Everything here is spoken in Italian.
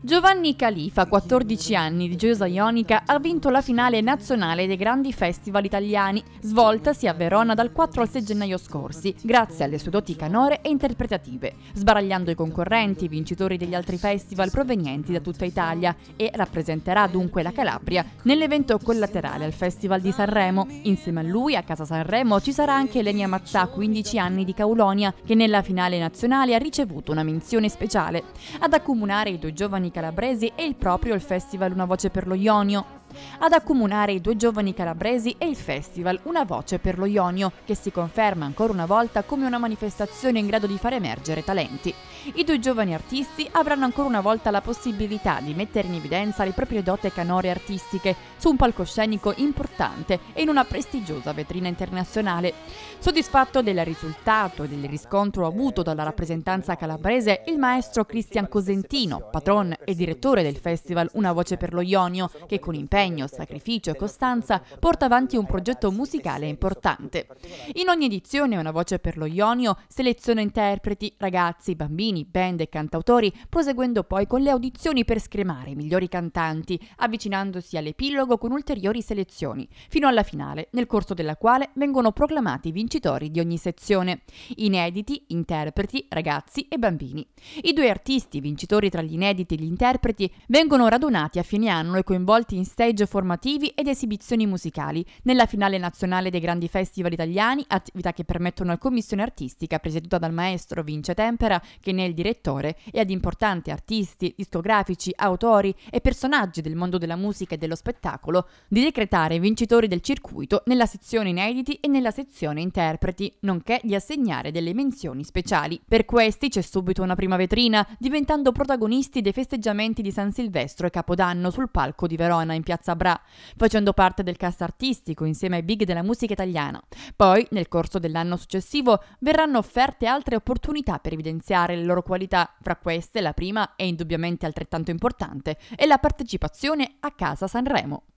Giovanni Califa, 14 anni, di Giosa Ionica, ha vinto la finale nazionale dei grandi festival italiani, svoltasi a Verona dal 4 al 6 gennaio scorsi, grazie alle sue doti canore e interpretative, sbaragliando i concorrenti e vincitori degli altri festival provenienti da tutta Italia e rappresenterà dunque la Calabria nell'evento collaterale al Festival di Sanremo. Insieme a lui, a Casa Sanremo, ci sarà anche Elenia Mazzà, 15 anni, di Caulonia, che nella finale nazionale ha ricevuto una menzione speciale. Ad accomunare i due giovani calabresi e il proprio il Festival Una Voce per lo Ionio, ad accomunare i due giovani calabresi e il festival Una voce per lo Ionio, che si conferma ancora una volta come una manifestazione in grado di far emergere talenti. I due giovani artisti avranno ancora una volta la possibilità di mettere in evidenza le proprie dote canore artistiche su un palcoscenico importante e in una prestigiosa vetrina internazionale. Soddisfatto del risultato e del riscontro avuto dalla rappresentanza calabrese, il maestro Cristian Cosentino, patron e direttore del festival Una voce per lo Ionio, che con impegno impegno, sacrificio e costanza porta avanti un progetto musicale importante. In ogni edizione Una voce per lo Ionio seleziona interpreti, ragazzi, bambini, band e cantautori, proseguendo poi con le audizioni per scremare i migliori cantanti, avvicinandosi all'epilogo con ulteriori selezioni, fino alla finale, nel corso della quale vengono proclamati i vincitori di ogni sezione. Inediti, interpreti, ragazzi e bambini. I due artisti vincitori tra gli inediti e gli interpreti vengono radunati a fine anno e coinvolti in stage stage formativi ed esibizioni musicali, nella finale nazionale dei grandi festival italiani, attività che permettono alla commissione artistica presieduta dal maestro Vince Tempera, che ne è il direttore, e ad importanti artisti, discografici, autori e personaggi del mondo della musica e dello spettacolo, di decretare vincitori del circuito nella sezione inediti e nella sezione interpreti, nonché di assegnare delle menzioni speciali. Per questi c'è subito una prima vetrina, diventando protagonisti dei festeggiamenti di San Silvestro e Capodanno sul palco di Verona in piazza Piazza Bra, facendo parte del cast artistico insieme ai big della musica italiana. Poi, nel corso dell'anno successivo, verranno offerte altre opportunità per evidenziare le loro qualità, fra queste la prima e indubbiamente altrettanto importante è la partecipazione a Casa Sanremo.